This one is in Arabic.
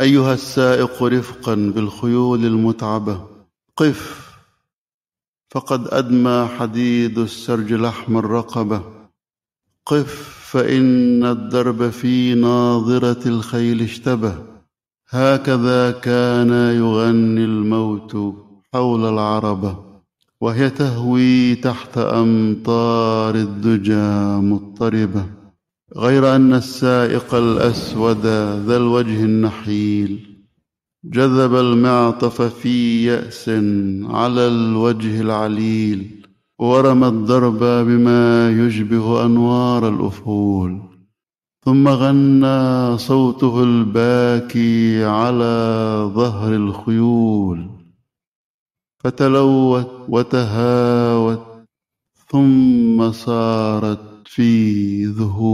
ايها السائق رفقا بالخيول المتعبه قف فقد ادمى حديد السرج لحم الرقبه قف فان الدرب في ناظره الخيل اشتبه هكذا كان يغني الموت حول العربه وهي تهوي تحت امطار الدجى مضطربه غير أن السائق الأسود ذا الوجه النحيل جذب المعطف في يأس على الوجه العليل ورمى الضرب بما يشبه أنوار الأفول ثم غنى صوته الباكي على ظهر الخيول فتلوت وتهاوت ثم صارت في ذهول